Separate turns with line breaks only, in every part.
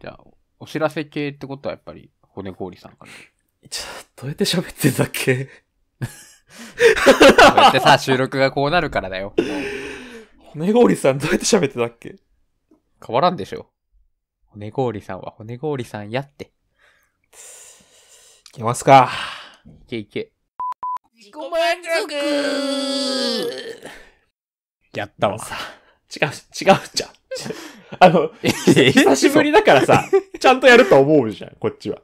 じゃあ、お知らせ系ってことはやっぱり、骨氷さんかな。ちょ、どうやって喋ってたっけこうやってさ、収録がこうなるからだよ。骨氷さんどうやって喋ってたっけ変わらんでしょ。骨氷さんは骨氷さんやって。いけますか。いけいけ。自己満足やったわ。違う、違うじゃん。あの、久しぶりだからさ、ちゃんとやると思うじゃん、こっちは。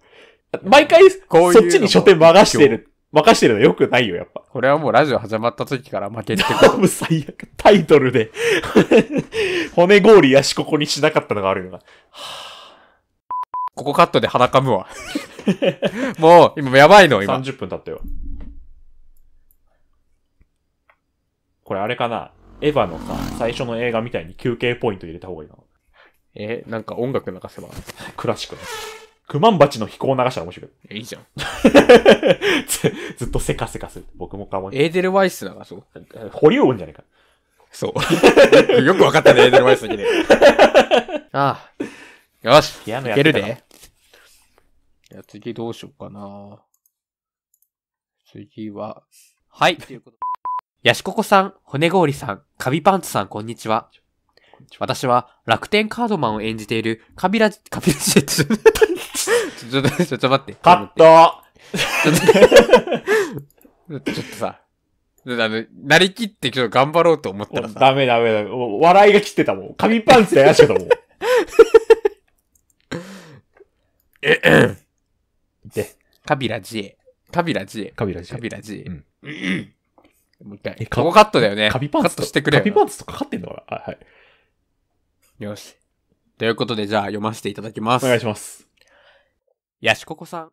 毎回、こうそっちに書店任してる、任してるのよくないよ、やっぱ。これはもうラジオ始まった時から負けてる。多分最悪、タイトルで骨氷やしここにしなかったのがあるよな。ここカットで鼻かむわ。もう、今やばいの、今。30分経ったよ。これあれかなエヴァのさ、最初の映画みたいに休憩ポイント入れた方がいいのえー、なんか音楽流せば。クラシックでクマンバチの飛行を流したら面白い。えいいじゃん。ずずっとせかせかする。僕もかわいい。エーデルワイス流そう。保留音じゃねえか。そう。よくわかったね、エーデルワイスだけで。ああ。よし。ピアノいやけるで。じゃあ次どうしようかな。次は。はい。ヤシココさん、骨氷さん、カビパンツさん、こんにちは。私は楽天カードマンを演じているカビラ、カビラジェットちょちょ、ちょちょ、待って。カットちょっとさ、あの、なりきってちょっと頑張ろうと思ったらさ。ダメダメダメ。笑いが切ってたもん。紙パンツでやらしてたもん。え、え、ん。で、カビラジエ。カビラジエ。カビラジエ。カビラジエ。うん。もう一回。え、カゴカットだよね。カビパンツ。カットしてくれ。カビパンツとかかってんのかなはい。よし。ということで、じゃあ読ませていただきます。お願いします。ヤシココさん。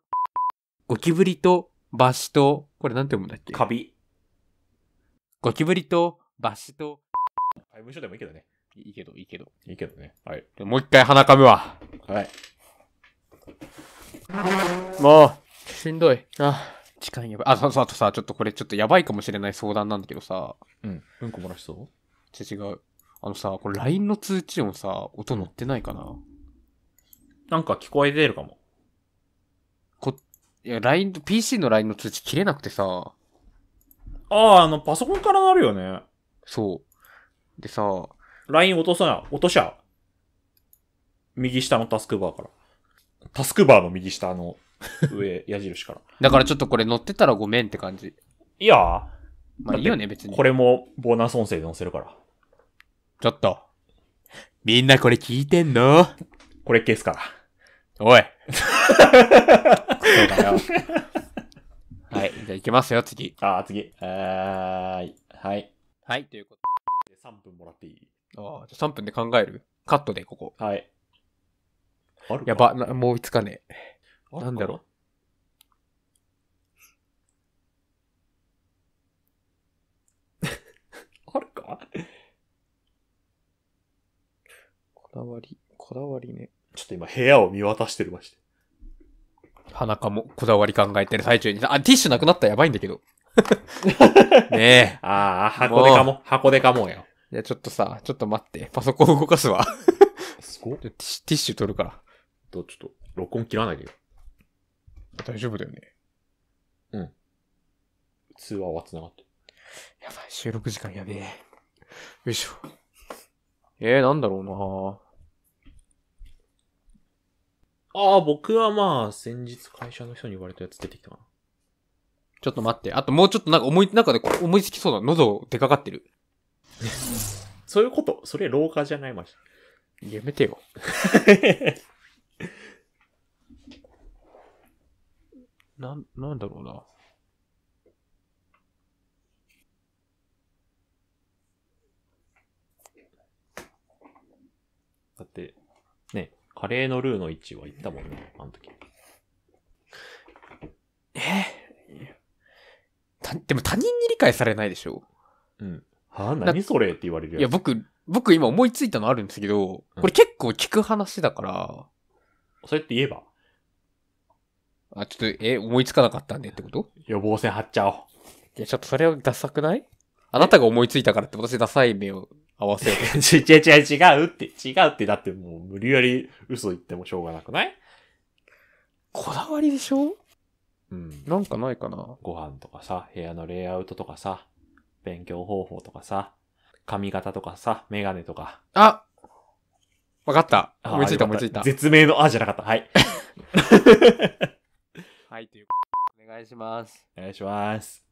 ゴキブリとバシと、これなんて読むんだっけカビ。ゴキブリとバシと、い、無所でもいいけどね。いいけど、いいけど。いいけどね。はい。もう一回鼻かむわ。はい。もう、しんどい。あ、時間やばい。あ、そうそう、あとさ、ちょっとこれちょっとやばいかもしれない相談なんだけどさ。うん。うんこ漏らしそう違う。あのさ、これ LINE の通知音さ、音乗ってないかななんか聞こえてるかも。こ、いや、LINE、PC の LINE の通知切れなくてさ。ああ、あの、パソコンからなるよね。そう。でさ、LINE 落とさな、落としゃ。右下のタスクバーから。タスクバーの右下の上、矢印から。だからちょっとこれ乗ってたらごめんって感じ。いや
まあいいよね、別に。こ
れもボーナス音声で載せるから。ちょっと。みんなこれ聞いてんのこれ消すから。おい。そうだよ。はい。じゃあ行きますよ、次。ああ、次。はーい。はい。はい、ということで。3分もらっていいああ、じゃあ3分で考えるカットで、ここ。はい。あるやば、な、もういつかねえ。なんだろう。わり、こだわりね。ちょっと今部屋を見渡してるまして。鼻かもこだわり考えてる最中にあ、ティッシュなくなったらやばいんだけど。ねえ。ああ、箱でかも、箱でかもよ。いや、ちょっとさ、ちょっと待って。パソコン動かすわ。すごティッシュ取るから。と、ちょっと、録音切らないでよ。大丈夫だよね。うん。通話は繋がってる。やばい、収録時間やべえ。よいしょ。えー、なんだろうなぁ。ああ、僕はまあ、先日会社の人に言われたやつ出てきたな。ちょっと待って。あともうちょっとなんか思い、なんかね、思いつきそうだ。喉出かかってる。そういうことそれ廊下じゃないまし。やめてよ。なん、なんだろうな。だって、カレーのルーの位置は行ったもんね、あの時。えた、でも他人に理解されないでしょうん。はぁ、何それって言われるいや、僕、僕今思いついたのあるんですけど、これ結構聞く話だから、それって言えば、あ、ちょっと、え、思いつかなかったんでってこと予防線張っちゃおう。いや、ちょっとそれはダサくないあなたが思いついたからって私ダサい目を合わせよう 違う違う違うって、違うって、だってもう無理やり嘘言ってもしょうがなくないこだわりでしょうん。なんかないかなご飯とかさ、部屋のレイアウトとかさ、勉強方法とかさ、髪型とかさ、メガネとか。あわかった。思いついた思いついた。絶命のあじゃなかった。はい。はい、というお願いします。お願いします。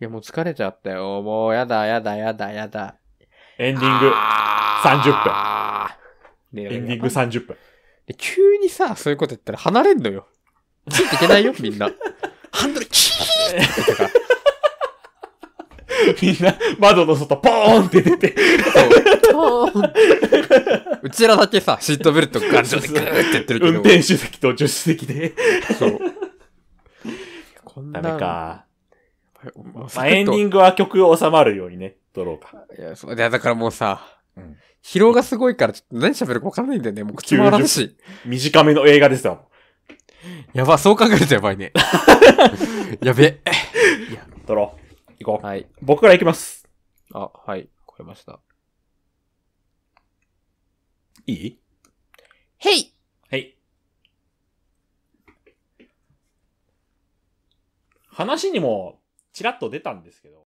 いや、もう疲れちゃったよ。もう、やだ、やだ、やだ、やだ。エンディング30分。ねエンディング30分。急にさ、そういうこと言ったら離れんのよ。ついていけないよ、みんな。ハンドルキーってとか。みんな、窓の外、ポーンって出て。う。ポーンうちらだけさ、シートベルトガンジョでグーってやってるけど。運転手席と助手席で。そう。こんな。ダメか。まあ、エンディングは曲収まるようにね。撮ろうか。いや、そう、いやだからもうさ、うん、疲労がすごいから、ちょっと何喋るか分かんないんだよね。もう口も回し。短めの映画ですよ。やば、そう考えるとやばいね。やべえ。撮ろう。行こう。はい。僕から行きます。あ、はい。超えました。いいへいはい。話にも、ちらっと出たんですけど、